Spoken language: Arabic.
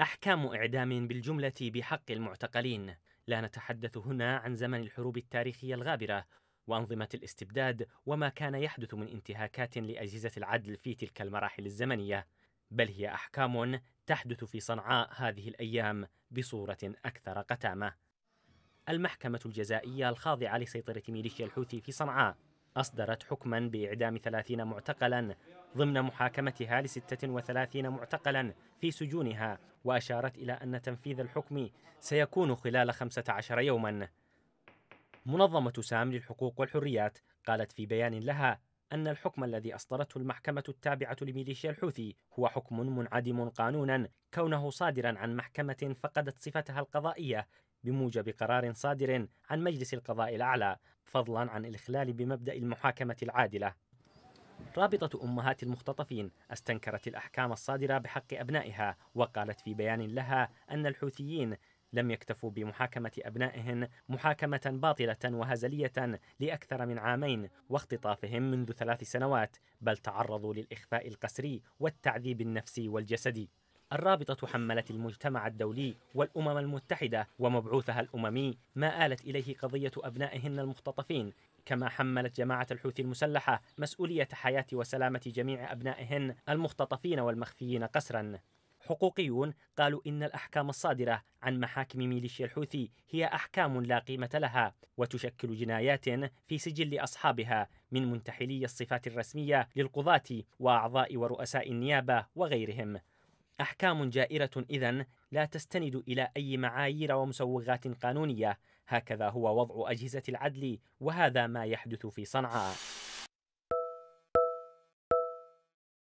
أحكام إعدام بالجملة بحق المعتقلين لا نتحدث هنا عن زمن الحروب التاريخية الغابرة وأنظمة الاستبداد وما كان يحدث من انتهاكات لأجهزة العدل في تلك المراحل الزمنية بل هي أحكام تحدث في صنعاء هذه الأيام بصورة أكثر قتامة المحكمة الجزائية الخاضعة لسيطرة ميليشيا الحوثي في صنعاء أصدرت حكما بإعدام 30 معتقلا ضمن محاكمتها ل 36 معتقلا في سجونها وأشارت إلى أن تنفيذ الحكم سيكون خلال 15 يوما منظمة سام للحقوق والحريات قالت في بيان لها أن الحكم الذي أصدرته المحكمة التابعة لميليشيا الحوثي هو حكم منعدم قانونا كونه صادرا عن محكمة فقدت صفتها القضائية بموجب قرار صادر عن مجلس القضاء الأعلى فضلا عن الإخلال بمبدأ المحاكمة العادلة رابطة أمهات المختطفين استنكرت الأحكام الصادرة بحق أبنائها وقالت في بيان لها أن الحوثيين لم يكتفوا بمحاكمة ابنائهم محاكمة باطلة وهزلية لأكثر من عامين واختطافهم منذ ثلاث سنوات بل تعرضوا للإخفاء القسري والتعذيب النفسي والجسدي الرابطة حملت المجتمع الدولي والأمم المتحدة ومبعوثها الأممي ما آلت إليه قضية أبنائهن المختطفين كما حملت جماعة الحوثي المسلحة مسؤولية حياة وسلامة جميع أبنائهن المختطفين والمخفيين قسرا حقوقيون قالوا إن الأحكام الصادرة عن محاكم ميليشيا الحوثي هي أحكام لا قيمة لها وتشكل جنايات في سجل أصحابها من منتحلي الصفات الرسمية للقضاة وأعضاء ورؤساء النيابة وغيرهم أحكام جائرة إذن لا تستند إلى أي معايير ومسوغات قانونية هكذا هو وضع أجهزة العدل وهذا ما يحدث في صنعاء